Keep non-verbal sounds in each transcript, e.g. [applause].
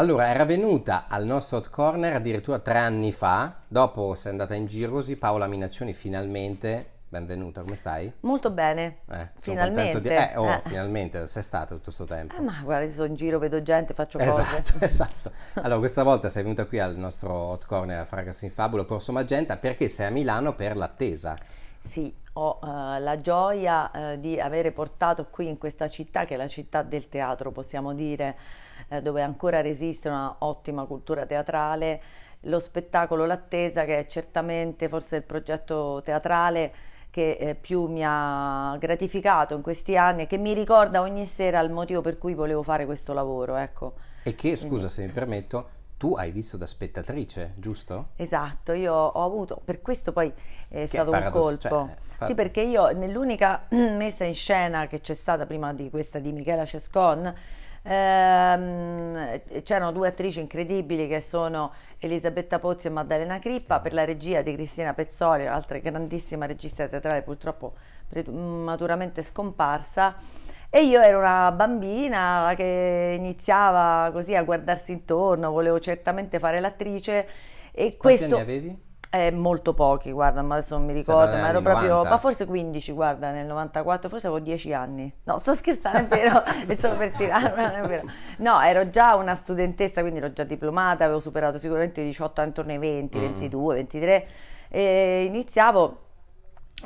Allora, era venuta al nostro hot corner addirittura tre anni fa, dopo si è andata in giro così, Paola Minaccioni finalmente Benvenuta, come stai? Molto bene, eh, finalmente. Di... Eh, oh, eh. finalmente, sei stato tutto questo tempo. Eh, ma guarda, sono in giro, vedo gente, faccio esatto, cose. Esatto, [laughs] esatto. [laughs] allora, questa volta sei venuta qui al nostro Hot Corner a Fragas in Fabulo, Corso Magenta, perché sei a Milano per l'attesa. Sì, ho uh, la gioia uh, di avere portato qui in questa città, che è la città del teatro, possiamo dire, eh, dove ancora resiste una ottima cultura teatrale, lo spettacolo L'attesa, che è certamente forse il progetto teatrale che eh, più mi ha gratificato in questi anni e che mi ricorda ogni sera il motivo per cui volevo fare questo lavoro. Ecco. E che, scusa Quindi. se mi permetto, tu hai visto da spettatrice, giusto? Esatto, io ho avuto, per questo poi è che stato è un cioè, colpo. Cioè, fa... Sì, perché io nell'unica [clears throat] messa in scena che c'è stata prima di questa di Michela Cescon, ehm, c'erano due attrici incredibili che sono Elisabetta Pozzi e Maddalena Crippa mm. per la regia di Cristina Pezzoli, altra grandissima regista teatrale purtroppo maturamente scomparsa e io ero una bambina che iniziava così a guardarsi intorno, volevo certamente fare l'attrice e Quanti questo... anni avevi? Eh, molto pochi, guarda, ma adesso non mi ricordo, ma ero proprio, ma forse 15, guarda, nel 94, forse avevo 10 anni. No, sto scherzando, è vero, [laughs] è solo per tirare, [laughs] è vero. No, ero già una studentessa, quindi ero già diplomata, avevo superato sicuramente i 18 intorno ai 20, mm. 22, 23 e iniziavo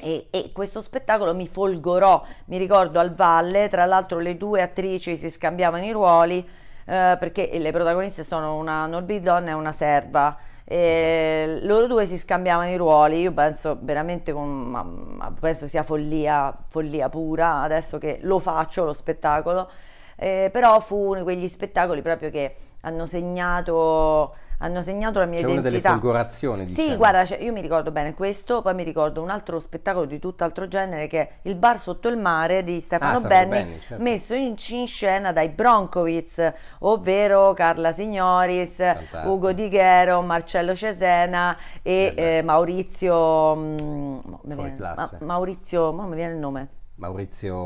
e, e, questo spettacolo mi folgorò, mi ricordo al Valle, tra l'altro le due attrici si scambiavano i ruoli eh, perché le protagoniste sono una Norbidon e una serva. E loro due si scambiavano i ruoli, io penso veramente con, ma, ma penso sia follia, follia pura adesso che lo faccio lo spettacolo, eh, però fu uno di quegli spettacoli proprio che hanno segnato hanno segnato la mia C'è identità. C'è una delle folgorazioni, diciamo. Sì, guarda, cioè, io mi ricordo bene questo, poi mi ricordo un altro spettacolo di tutt'altro genere che è Il bar sotto il mare di Stefano ah, Benni certo. messo in, in, scena dai Broncovitz, ovvero Carla Signoris, Fantastico. Ugo Di Ghero, Marcello Cesena e eh, Maurizio... Mh, mm, ma, Maurizio, ma mi viene il nome. Maurizio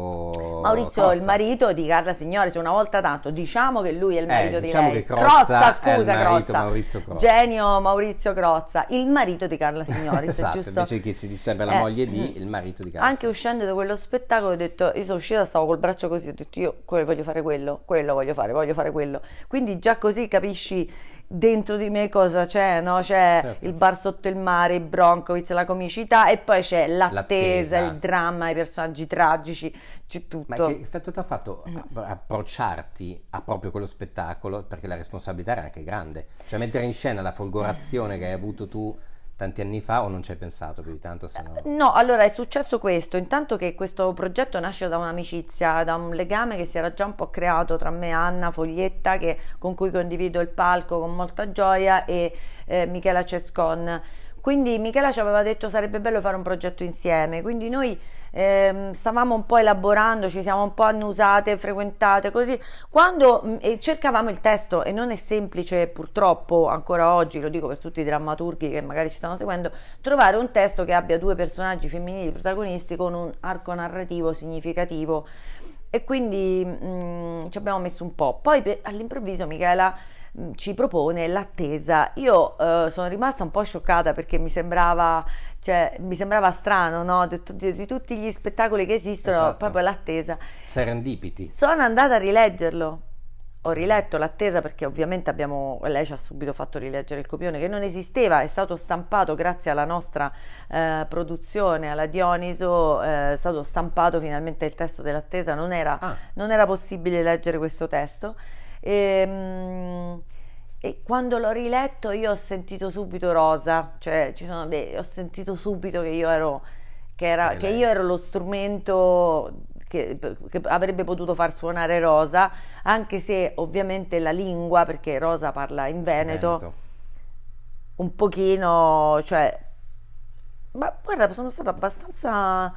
Maurizio il marito di Carla Signore cioè una volta tanto diciamo che lui è il eh, marito eh, di diciamo lei Crozza, Crozza scusa marito, Crozza. Maurizio Crozza genio Maurizio Crozza il marito di Carla [laughs] Signore esatto giusto? invece che si diceva la eh, moglie di mm. il marito di Carla anche Signori. uscendo da quello spettacolo ho detto io sono uscita stavo col braccio così ho detto io voglio fare quello quello voglio fare voglio fare quello quindi già così capisci dentro di me cosa c'è, no? C'è certo. il bar sotto il mare, i Broncovic, la comicità e poi c'è l'attesa, l'attesa. il dramma, i personaggi tragici, c'è tutto. Ma che effetto ti ha fatto approcciarti a proprio quello spettacolo? Perché la responsabilità era anche grande, cioè mettere in scena la folgorazione eh. che hai avuto tu tanti anni fa o non ci hai pensato più di tanto? No... no, allora è successo questo, intanto che questo progetto nasce da un'amicizia, da un legame che si era già un po' creato tra me, Anna, Foglietta, che, con cui condivido il palco con molta gioia, e eh, Michela Cescon. Quindi Michela ci aveva detto sarebbe bello fare un progetto insieme, quindi noi eh, stavamo un po' elaborando, ci siamo un po' annusate, frequentate così, quando eh, cercavamo il testo e non è semplice purtroppo ancora oggi, lo dico per tutti i drammaturghi che magari ci stanno seguendo, trovare un testo che abbia due personaggi femminili protagonisti con un arco narrativo significativo e quindi mh, mm, ci abbiamo messo un po'. Poi per, all'improvviso Michela Mm, ci propone l'attesa. Io eh, sono rimasta un po' scioccata perché mi sembrava, cioè, mi sembrava strano, no? di, di, di, tutti gli spettacoli che esistono, esatto. proprio l'attesa. Serendipiti. Sono andata a rileggerlo. Ho riletto l'attesa perché ovviamente abbiamo, lei ci ha subito fatto rileggere il copione che non esisteva, è stato stampato grazie alla nostra eh, produzione, alla Dioniso, eh, è stato stampato finalmente il testo dell'attesa, non era, ah. non era possibile leggere questo testo. E, ehm, e quando l'ho riletto io ho sentito subito Rosa, cioè dei, ho sentito subito che io ero, che era, che io ero lo strumento che, che, avrebbe potuto far suonare Rosa, anche se ovviamente la lingua, perché Rosa parla in Veneto, Veneto. un pochino, cioè, ma guarda, sono stata abbastanza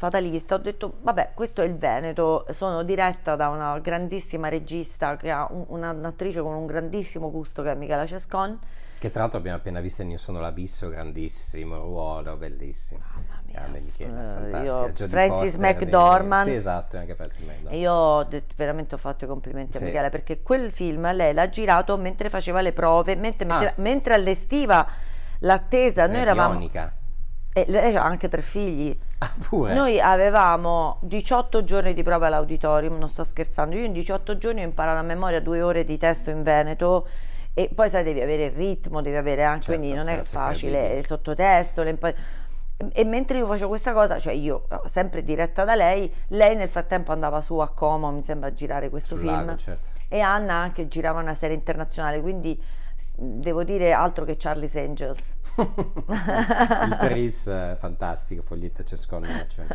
fatalista, ho detto vabbè questo è il Veneto, sono diretta da una grandissima regista che ha un, un'attrice con un grandissimo gusto che è Michela Cescon. Che tra l'altro abbiamo appena visto in Io sono l'abisso, grandissimo ruolo, bellissimo. Mamma mia. Grande ah, Michela, uh, io, Francis McDormand. Sì, esatto, anche Francis McDormand. Io ho detto, veramente ho fatto i complimenti sì. a Michela perché quel film lei l'ha girato mentre faceva le prove, mentre, ah. mentre allestiva l'attesa. Sì, Noi eravamo... Bionica e lei ha anche tre figli. Ah, pure. Noi avevamo 18 giorni di prova all'auditorium, non sto scherzando, io in 18 giorni ho imparato a memoria due ore di testo in Veneto e poi sai devi avere il ritmo, devi avere anche, certo, quindi non è facile, il sottotesto, le impar- e mentre io facevo questa cosa, cioè io sempre diretta da lei, lei nel frattempo andava su a Como, mi sembra, a girare questo Sul film. Lago, certo. E Anna anche girava una serie internazionale, quindi devo dire altro che Charlie's Angels. [laughs] Il Gitarrista [laughs] fantastico, foglietta Cescone. Cioè.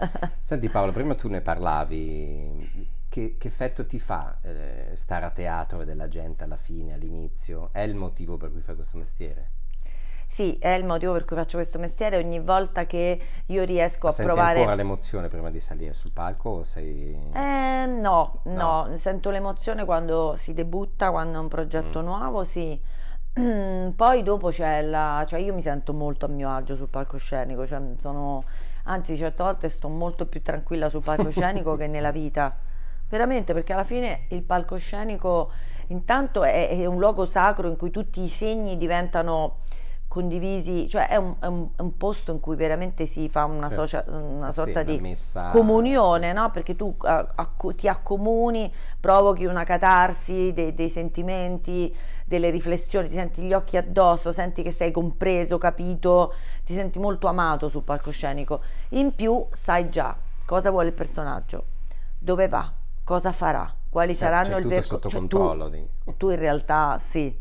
Senti Paolo, prima tu ne parlavi, che, che effetto ti fa eh, stare a teatro della gente alla fine, all'inizio? È il motivo per cui fai questo mestiere? Sì, è il motivo per cui faccio questo mestiere. Ogni volta che io riesco Ma a provare. ancora l'emozione prima di salire sul palco? O sei... Eh, no, no, no, sento l'emozione quando si debutta, quando è un progetto mm. nuovo, sì. Mm, poi dopo c'è la... cioè io mi sento molto a mio agio sul palcoscenico, cioè sono... anzi certe volte sto molto più tranquilla sul palcoscenico [laughs] che nella vita. Veramente, perché alla fine il palcoscenico intanto è, è un luogo sacro in cui tutti i segni diventano condivisi, cioè è un, è un, è un posto in cui veramente si fa una, certo. socia, una ah, sorta sì, di messa, comunione, sì. no? perché tu a, ti accomuni, provochi una catarsi dei, dei sentimenti, delle riflessioni, ti senti gli occhi addosso, senti che sei compreso, capito, ti senti molto amato sul palcoscenico. In più sai già cosa vuole il personaggio, dove va, cosa farà, quali cioè, saranno cioè, il percorso. sotto cioè, controllo. Tu, tu, in realtà sì,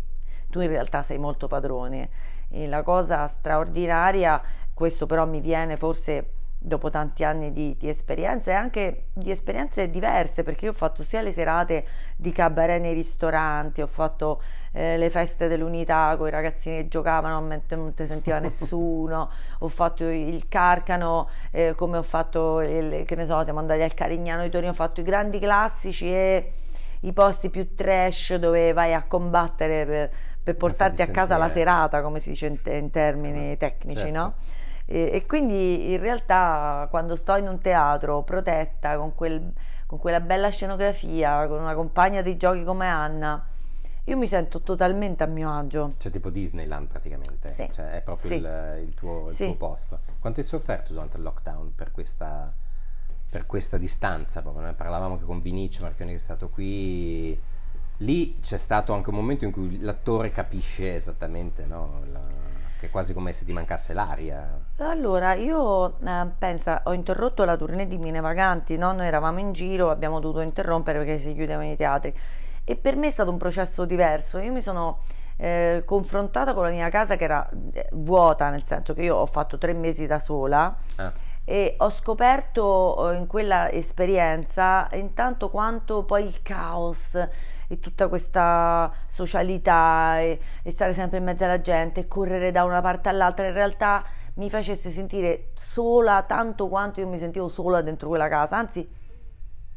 tu in realtà sei molto padrone e la cosa straordinaria, questo però mi viene forse dopo tanti anni di, di esperienza e anche di esperienze diverse perché io ho fatto sia le serate di cabaret nei ristoranti, ho fatto eh, le feste dell'unità con i ragazzini che giocavano mentre non ti sentiva [laughs] nessuno, ho fatto il Carcano eh, come ho fatto, il, che ne so, siamo andati al Carignano di Torino, ho fatto i grandi classici e i posti più trash dove vai a combattere per, per portarti a casa la serata, come si dice in, in termini eh, tecnici, certo. no? E, e, quindi in realtà quando sto in un teatro protetta con, quel, con quella bella scenografia, con una compagna di giochi come Anna, io mi sento totalmente a mio agio. Cioè tipo Disneyland praticamente, sì. cioè, è proprio sì. il, il, tuo, il sì. tuo, posto. Quanto hai sofferto durante il lockdown per questa, per questa distanza? Proprio? Ne parlavamo anche con Vinicio Marchione che è stato qui Lì c'è stato anche un momento in cui l'attore capisce esattamente, no? La, che è quasi come se ti mancasse l'aria. Allora, io eh, pensa, ho interrotto la tournée di Mine Vaganti, no? noi eravamo in giro, abbiamo dovuto interrompere perché si chiudevano i teatri. E per me è stato un processo diverso. Io mi sono eh, confrontata con la mia casa che era eh, vuota, nel senso che io ho fatto tre mesi da sola. Ah e ho scoperto eh, in quella esperienza intanto quanto poi il caos e tutta questa socialità e, e stare sempre in mezzo alla gente e correre da una parte all'altra, in realtà mi facesse sentire sola tanto quanto io mi sentivo sola dentro quella casa, anzi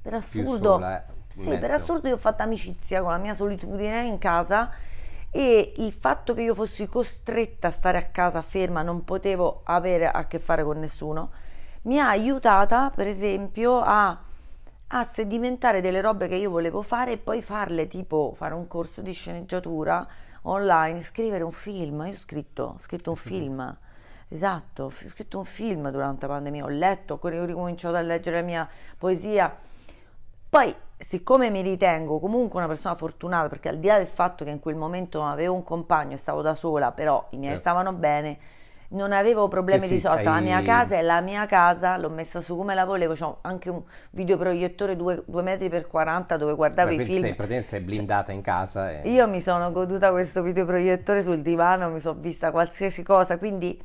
per assurdo, sola, eh. sì, per assurdo io ho fatto amicizia con la mia solitudine in casa e il fatto che io fossi costretta a stare a casa ferma, non potevo avere a che fare con nessuno, mi ha aiutata per esempio a a sedimentare delle robe che io volevo fare e poi farle, tipo fare un corso di sceneggiatura online, scrivere un film. Io ho scritto, ho scritto un sì. film. Esatto, ho scritto un film durante la pandemia, ho letto, ho ricominciato a leggere la mia poesia. Poi, siccome mi ritengo comunque una persona fortunata, perché al di là del fatto che in quel momento non avevo un compagno e stavo da sola, però i miei eh. stavano bene, non avevo problemi sì, di sotto, hai... la mia casa è la mia casa, l'ho messa su come la volevo, c'ho anche un videoproiettore 2, metri per 40 dove guardavo Ma i film. Sei, pratica sei blindata cioè, in casa. E... Io mi sono goduta questo videoproiettore sul divano, mi sono vista qualsiasi cosa, quindi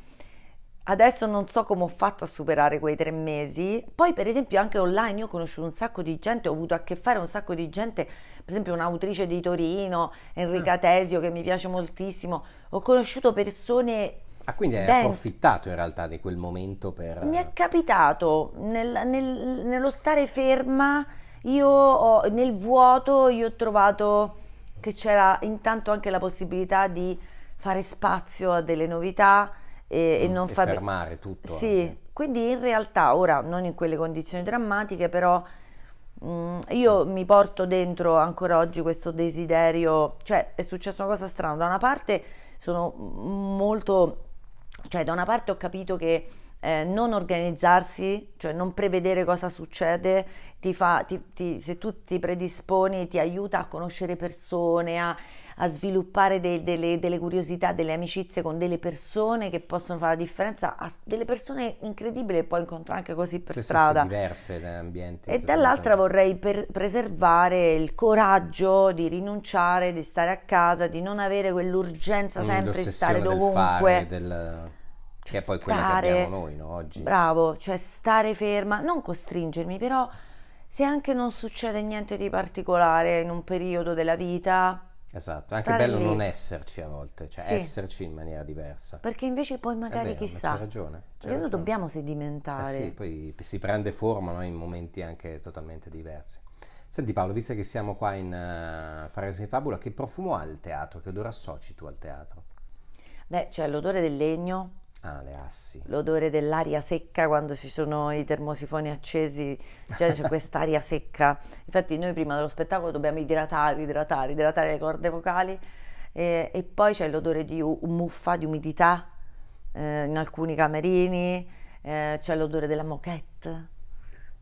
adesso non so come ho fatto a superare quei tre mesi. Poi per esempio anche online io ho conosciuto un sacco di gente, ho avuto a che fare un sacco di gente, per esempio un'autrice di Torino, Enrica ah. Tesio che mi piace moltissimo, ho conosciuto persone Ah, quindi hai dance. approfittato in realtà di quel momento per... Mi è eh, capitato, nel, nel, nello stare ferma, io ho, nel vuoto, io ho trovato che c'era intanto anche la possibilità di fare spazio a delle novità e, mm, e non far... fermare tutto. Sì, anche. quindi in realtà, ora non in quelle condizioni drammatiche, però mh, mm, io mi porto dentro ancora oggi questo desiderio, cioè è successa una cosa strana, da una parte sono molto cioè, da una parte ho capito che eh, non organizzarsi, cioè non prevedere cosa succede, ti fa, ti, ti, se tu ti predisponi ti aiuta a conoscere persone, a a sviluppare dei, delle, delle, curiosità, delle amicizie con delle persone che possono fare la differenza, delle persone incredibili che puoi incontrare anche così per sì, strada. Sono diverse da ambienti. E dall'altra vorrei preservare il coraggio di rinunciare, di stare a casa, di non avere quell'urgenza mm, sempre di stare dovunque. Del fare, del... che è poi stare, quello che abbiamo noi no, oggi. Bravo, cioè stare ferma, non costringermi, però se anche non succede niente di particolare in un periodo della vita, Esatto, è anche bello lì. non esserci a volte, cioè sì. esserci in maniera diversa. Perché invece poi magari vero, chissà. Ma c'è ragione. C'è ragione. Noi dobbiamo sedimentare. Eh sì, poi si prende forma no, in momenti anche totalmente diversi. Senti Paolo, visto che siamo qua in uh, eh, Faresi Fabula, che profumo ha il teatro? Che odore associ tu al teatro? Beh, c'è l'odore del legno, Ah, le assi. L'odore dell'aria secca quando ci sono i termosifoni accesi, cioè c'è quest'aria [laughs] secca. Infatti noi prima dello spettacolo dobbiamo idratare, idratare, idratare le corde vocali e, e poi c'è l'odore di muffa, di umidità eh, in alcuni camerini, eh, c'è l'odore della moquette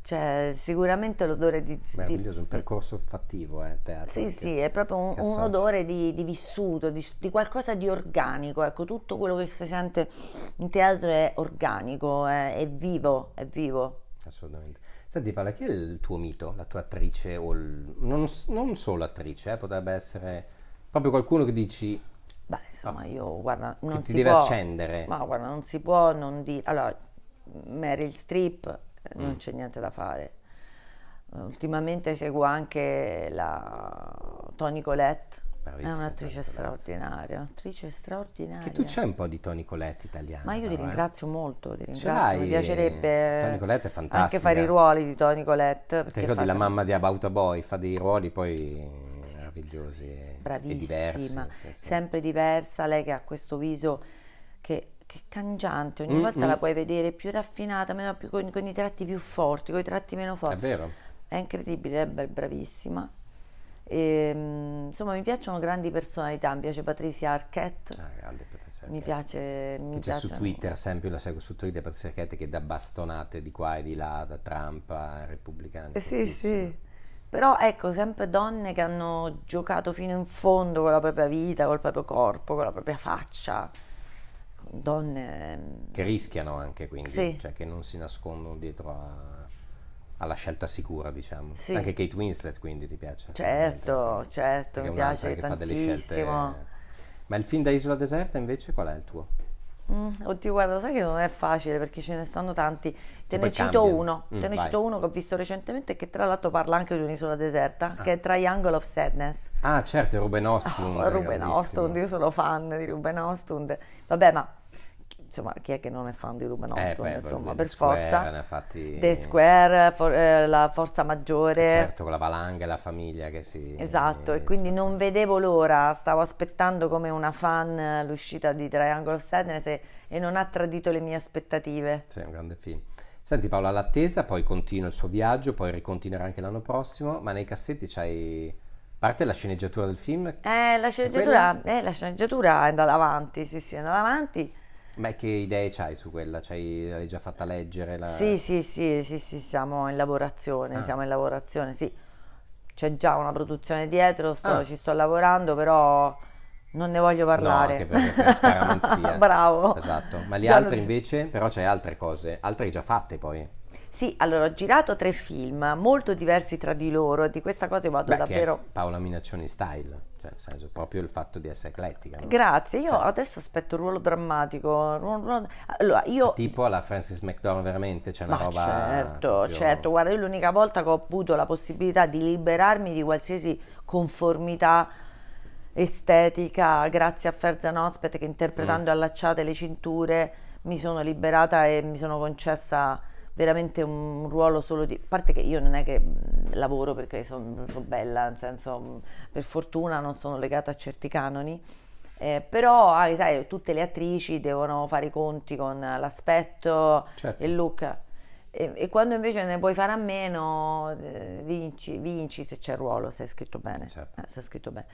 cioè, sicuramente l'odore di... Meraviglioso, di, un percorso fattivo, eh, teatro. Sì, sì, è proprio un, un odore di, di vissuto, di, di, qualcosa di organico, ecco, tutto quello che si sente in teatro è organico, è, è vivo, è vivo. Assolutamente. Senti Paola, chi è il tuo mito, la tua attrice, o il, non, non, solo attrice, eh, potrebbe essere proprio qualcuno che dici... Beh, insomma, ah, io, guarda, non si deve può, accendere. Ma guarda, non si può non dire... Allora, Meryl Streep non mm. c'è niente da fare. Ultimamente seguo anche la Toni Colette, Bravissima, è un'attrice straordinaria, un'attrice straordinaria. Che tu c'hai un po' di Toni Colette italiana. Ma io ti eh? ringrazio eh? molto, ti ringrazio. Mi piacerebbe Toni Colette è fantastica. anche fare i ruoli di Toni Colette. Ti ricordi la mamma di About a Boy, fa dei ruoli poi meravigliosi Bravissima, e diversi. Sì, sì. sempre diversa, lei che ha questo viso che che cangiante, ogni mm, volta mm. la puoi vedere più raffinata, meno, più, con, con, i tratti più forti, con i tratti meno forti. È vero. È incredibile, è bravissima. E, ehm, insomma, mi piacciono grandi personalità, mi piace Patricia Arquette. Ah, grande Patricia Arquette. Mi piace... Mi che c'è piace su Twitter, sempre la seguo su Twitter, Patricia Arquette che dà bastonate di qua e di là, da Trump a repubblicani. Eh, sì, sì. Però ecco, sempre donne che hanno giocato fino in fondo con la propria vita, col proprio corpo, con la propria faccia donne... Mm, che rischiano anche quindi, sì. cioè che non si nascondono dietro a, alla scelta sicura, diciamo. Sì. Anche Kate Winslet quindi ti piace? Certo, certo, mi piace che tantissimo. Fa delle scelte, ma il film da Isola Deserta invece qual è il tuo? Mm, oddio, guarda, sai che non è facile perché ce ne stanno tanti. Te ne cito uno, mm, te ne vai. cito uno che ho visto recentemente che tra l'altro parla anche di un'isola deserta, ah. che è Triangle of Sadness. Ah, certo, Ruben Ostlund. Oh, [laughs] Ruben Ostund io sono fan di Ruben Ostund Vabbè, ma insomma, chi è che non è fan di Lumen Osborn, eh, insomma, per Square, forza. Infatti... The Square, for, eh, la forza maggiore. Eh, certo, con la valanga e la famiglia che si... Esatto, e quindi non vedevo l'ora, stavo aspettando come una fan l'uscita di Triangle of Sadness e, e non ha tradito le mie aspettative. Sì, è un grande film. Senti Paola, l'attesa, poi continua il suo viaggio, poi ricontinuerà anche l'anno prossimo, ma nei cassetti c'hai parte la sceneggiatura del film? Eh, la sceneggiatura è, eh, la sceneggiatura è andata avanti, sì, sì, è andata avanti. Beh, che idee hai su quella? C'hai, l'hai già fatta leggere? La... Sì, sì, sì, sì, sì, siamo in lavorazione, ah. siamo in lavorazione, sì. C'è già una produzione dietro, sto, ah. ci sto lavorando, però non ne voglio parlare. No, anche perché per scaramanzia. [laughs] Bravo. Esatto, ma gli già altri invece, però c'hai altre cose, altre già fatte poi. Sì, allora ho girato tre film molto diversi tra di loro, e di questa cosa io vado Beh, davvero... Paola Minaccioni style, cioè nel senso proprio il fatto di essere eclettica. No? Grazie, io cioè. adesso aspetto un ruolo drammatico. Allora, io... Tipo alla Francis McDormand veramente, c'è cioè una Ma roba... Certo, proprio... certo, guarda, io l'unica volta che ho avuto la possibilità di liberarmi di qualsiasi conformità estetica, grazie a Ferza Nozpet che interpretando mm. allacciate le cinture mi sono liberata e mi sono concessa veramente un ruolo solo di... A parte che io non è che lavoro perché sono so bella, nel senso, per fortuna non sono legata a certi canoni, eh, però ah, sai, tutte le attrici devono fare i conti con l'aspetto, certo. il look. E, e, quando invece ne puoi fare a meno, eh, vinci, vinci se c'è il ruolo, se è scritto bene. Certo. Eh, se è scritto bene.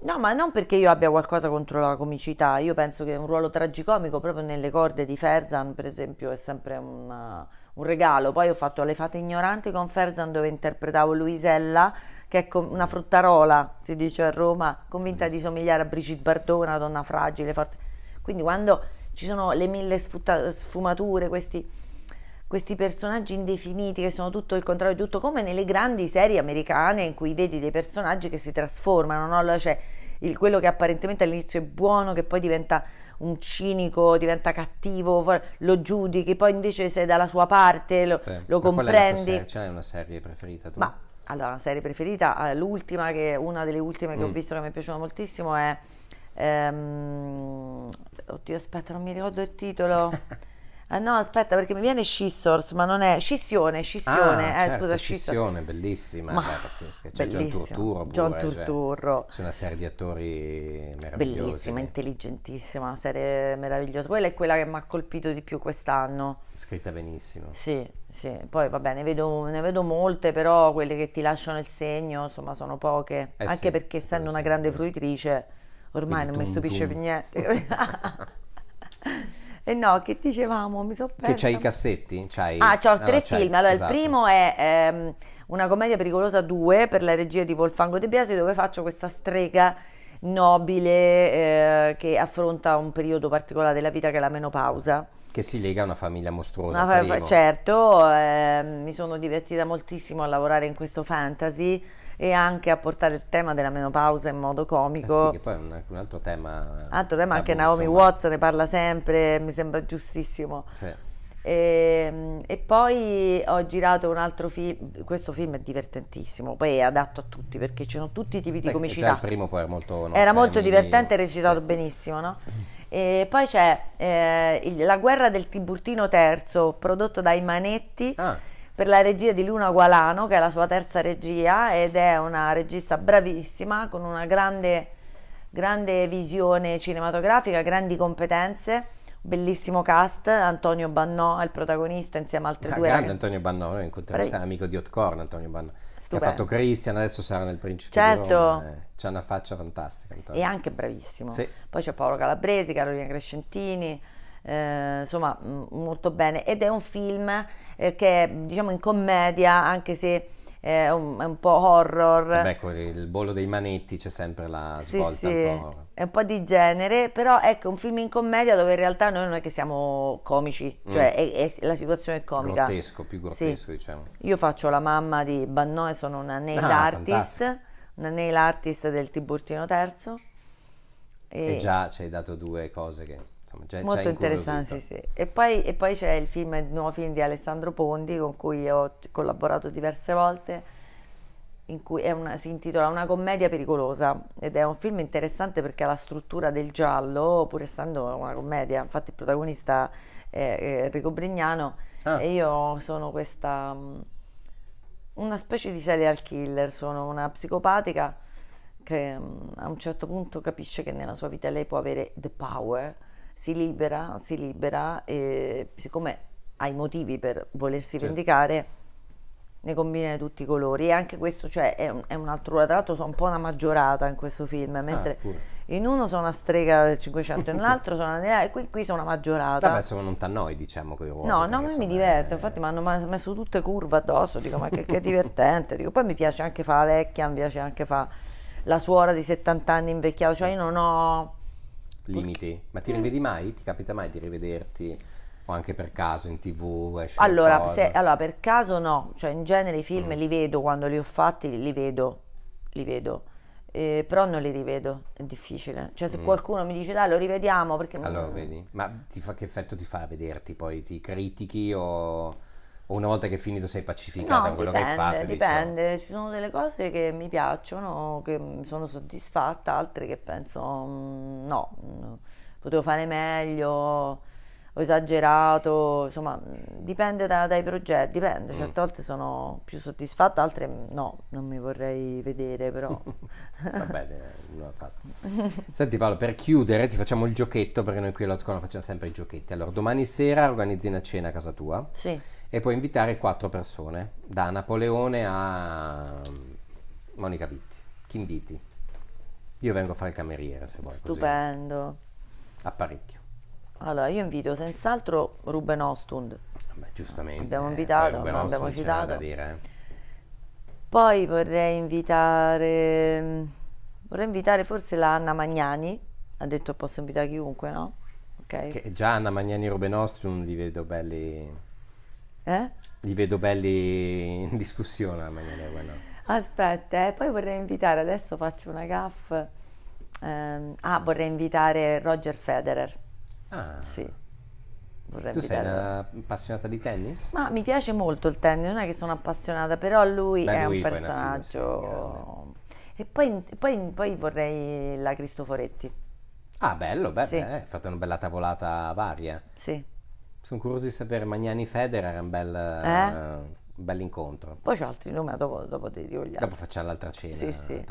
No, ma non perché io abbia qualcosa contro la comicità, io penso che un ruolo tragicomico proprio nelle corde di Ferzan, per esempio, è sempre una, uh, un regalo. Poi ho fatto Le fate ignoranti con Ferzan dove interpretavo Luisella, che è una fruttarola, si dice a Roma, convinta di somigliare a Brigitte una donna fragile, Quindi quando ci sono le mille sfumature, questi questi personaggi indefiniti che sono tutto il contrario di tutto, come nelle grandi serie americane in cui vedi dei personaggi che si trasformano, no? Allora c'è il, quello che apparentemente all'inizio è buono, che poi diventa un cinico, diventa cattivo, lo giudichi, poi invece sei dalla sua parte, lo, sì. lo comprendi. C'è una serie preferita tu? Ma, allora, una serie preferita, eh, l'ultima che, una delle ultime che mm. ho visto che mi è piaciuta moltissimo è... Ehm, oddio, aspetta, non mi ricordo il titolo. [laughs] Ah, no, aspetta, perché mi viene scissors, ma non è scissione, scissione, ah, eh, certo, scusa, scissione, bellissima, ma, beh, pazzesca. C'è John Turturro, pure, John cioè, Turturro. Cioè, c'è una serie di attori meravigliosi. Bellissima, intelligentissima, una serie meravigliosa. Quella è quella che mi ha colpito di più quest'anno. Scritta benissimo. Sì, sì. Poi va bene, vedo, ne vedo molte, però quelle che ti lasciano il segno, insomma, sono poche, eh, anche sì, perché essendo una grande fruitrice, ormai Quindi, non tum, mi stupisce tum. più niente. [laughs] [laughs] Eh no, che dicevamo, mi sono persa. Che c'hai i cassetti? C'hai... Ah, ho tre no, film. Allora, esatto. il primo è ehm, Una commedia pericolosa 2 per la regia di Wolfango De Biasi dove faccio questa strega nobile eh, che affronta un periodo particolare della vita che è la menopausa. Che si lega a una famiglia mostruosa. Una, certo, eh, mi sono divertita moltissimo a lavorare in questo fantasy e anche a portare il tema della menopausa in modo comico. Eh sì, che poi è un, un altro tema. Altro tema, tabù, anche Naomi insomma. Watts ne parla sempre, mi sembra giustissimo. Sì. E, ehm, e, poi ho girato un altro film. Questo film è divertentissimo. Poi è adatto a tutti perché ci sono tutti i tipi di Beh, comicità. Già il primo poi era molto. No, era cioè, molto divertente, recitato sì. benissimo, no? E poi c'è eh, il, La guerra del Tiburtino III, prodotto dai Manetti. Ah. Per la regia di Luna Gualano, che è la sua terza regia, ed è una regista bravissima, con una grande, grande visione cinematografica, grandi competenze bellissimo cast, Antonio Bannò è il protagonista insieme a altri ah, due. Grande ragazzi. Antonio Bannò, noi incontriamo, è amico di Otcorn Antonio Bannò, Stupendo. che ha fatto Christian, adesso sarà nel Principe certo. Eh, c'è una faccia fantastica Antonio. E anche bravissimo. Sì. Poi c'è Paolo Calabresi, Carolina Crescentini, eh, insomma m- molto bene ed è un film eh, che è diciamo in commedia anche se è un, è un po' horror. Eh beh, con il bollo dei manetti c'è sempre la svolta sì, sì. un po'. È un po' di genere, però ecco, un film in commedia dove in realtà noi non è che siamo comici, cioè mm. è, è, la situazione è comica. Grottesco, più grottesco sì. diciamo. Io faccio la mamma di Bannò e sono una nail ah, artist, fantastico. una nail artist del Tiburtino III. E, e già ci hai dato due cose che... Insomma, già, Molto già interessante, sì, sì. E poi, e poi c'è il, film, il nuovo film di Alessandro Pondi con cui ho collaborato diverse volte in cui una, si intitola Una commedia pericolosa ed è un film interessante perché ha la struttura del giallo, pur essendo una commedia, infatti il protagonista è Enrico Brignano ah. e io sono questa mm, una specie di serial killer, sono una psicopatica che mm, a un certo punto capisce che nella sua vita lei può avere the power si libera, si libera e siccome ha i motivi per volersi certo. vendicare ne combina tutti i colori e anche questo cioè, è, un, è un altro tra l'altro sono un po' una maggiorata in questo film ah, mentre ah, in uno sono una strega del 500 in l'altro [laughs] sono una e qui, qui, sono una maggiorata vabbè sono non t'annoi diciamo che uomo, no no mi, mi diverto è... infatti eh. mi hanno messo tutte curve addosso dico ma che, che divertente dico, poi mi piace anche fare la vecchia mi piace anche fare la suora di 70 anni invecchiata cioè io non ho limiti. Ma ti mm. rivedi mai? Ti capita mai di rivederti? O anche per caso in tv? Allora, se, allora, per caso no, cioè in genere i film mm. li vedo quando li ho fatti, li vedo, li vedo. Eh, però non li rivedo, è difficile. Cioè, se mm. qualcuno mi dice dai, lo rivediamo perché. Allora, vedi, ma fa, che effetto ti fa vederti poi? Ti critichi o una volta che è finito sei pacificata no, quello dipende, che hai fatto? Dipende, dici, oh". no. ci sono delle cose che mi piacciono, che sono soddisfatta, altre che penso mm, no, potevo fare meglio, ho esagerato, insomma mm, dipende da, dai progetti, dipende, certe mm. volte sono più soddisfatta, altre no, non mi vorrei vedere però. [laughs] Vabbè, non l'ho fatto. Senti Paolo, per chiudere ti facciamo il giochetto, perché noi qui all'Otcona facciamo sempre i giochetti. Allora, domani sera organizzi una cena a casa tua. Sì e puoi invitare quattro persone, da Napoleone a mm, Monica Vitti. Chi inviti? Io vengo a fare il cameriere se vuoi. Stupendo. Così. Apparecchio. Allora, io invito senz'altro Ruben Ostund. Beh, giustamente. Abbiamo eh, invitato, eh, Ruben abbiamo citato. da dire. Eh. Poi vorrei invitare, mm, vorrei invitare forse la Anna Magnani. Ha detto posso invitare chiunque, no? Ok. Che già Anna Magnani e Ruben Ostund li vedo belli eh? Li vedo belli in discussione a Emanuele Guenò. Aspetta, eh, poi vorrei invitare, adesso faccio una gaff. Ehm, ah, vorrei invitare Roger Federer. Ah. Sì. Vorrei tu sei una appassionata di tennis? Ma mi piace molto il tennis, non è che sono appassionata, però lui Beh, è lui un personaggio. E poi, poi, poi vorrei la Cristoforetti. Ah, bello, beh, sì. beh, fate una bella tavolata varia. Sì. Sono curioso di sapere, Magnani Federer è un bel, eh? uh, eh, bel incontro. Poi c'è altri nomi, dopo, dopo ti dico gli altri. Dopo facciamo l'altra cena. Sì, sì.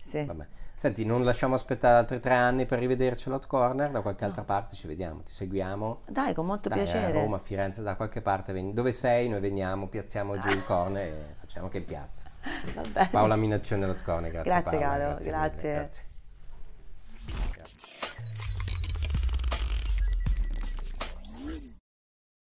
sì. Vabbè. Senti, non lasciamo aspettare altri tre anni per rivederci all'Hot Corner, da qualche no. altra parte ci vediamo, ti seguiamo. Dai, con molto Dai, piacere. A Roma, Firenze, da qualche parte, ven- dove sei, noi veniamo, piazziamo giù il [laughs] corner e facciamo che in piazza. Paola Minaccione all'Hot Corner, grazie Grazie Paola, Caro, grazie. grazie. grazie.